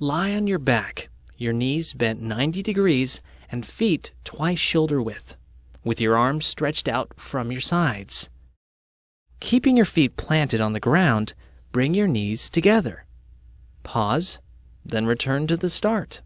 Lie on your back, your knees bent 90 degrees and feet twice shoulder width, with your arms stretched out from your sides. Keeping your feet planted on the ground, bring your knees together. Pause, then return to the start.